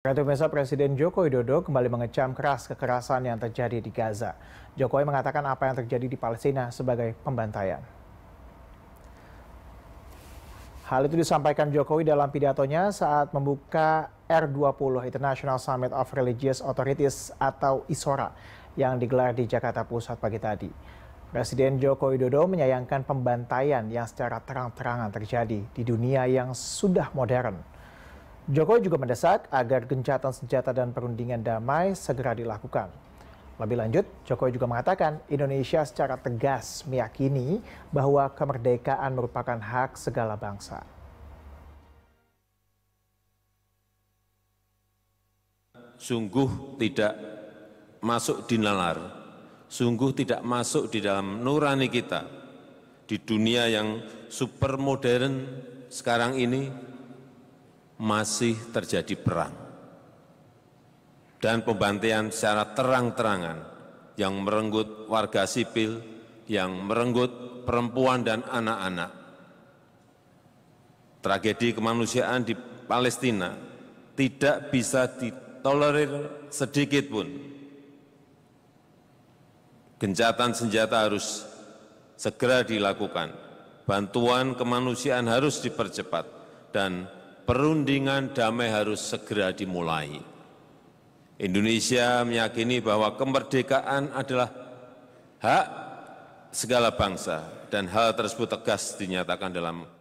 Ratu Mesa Presiden Joko Widodo kembali mengecam keras kekerasan yang terjadi di Gaza. Jokowi mengatakan apa yang terjadi di Palestina sebagai pembantaian. Hal itu disampaikan Jokowi dalam pidatonya saat membuka R20 International Summit of Religious Authorities atau ISORA yang digelar di Jakarta Pusat pagi tadi. Presiden Joko Widodo menyayangkan pembantaian yang secara terang-terangan terjadi di dunia yang sudah modern. Jokowi juga mendesak agar gencatan senjata dan perundingan damai segera dilakukan. Lebih lanjut, Jokowi juga mengatakan Indonesia secara tegas meyakini bahwa kemerdekaan merupakan hak segala bangsa. Sungguh tidak masuk di nalar, sungguh tidak masuk di dalam nurani kita di dunia yang super modern sekarang ini masih terjadi perang dan pembantaian secara terang-terangan yang merenggut warga sipil, yang merenggut perempuan dan anak-anak. Tragedi kemanusiaan di Palestina tidak bisa ditolerir sedikit pun. Gencatan senjata harus segera dilakukan. Bantuan kemanusiaan harus dipercepat dan perundingan damai harus segera dimulai. Indonesia meyakini bahwa kemerdekaan adalah hak segala bangsa dan hal tersebut tegas dinyatakan dalam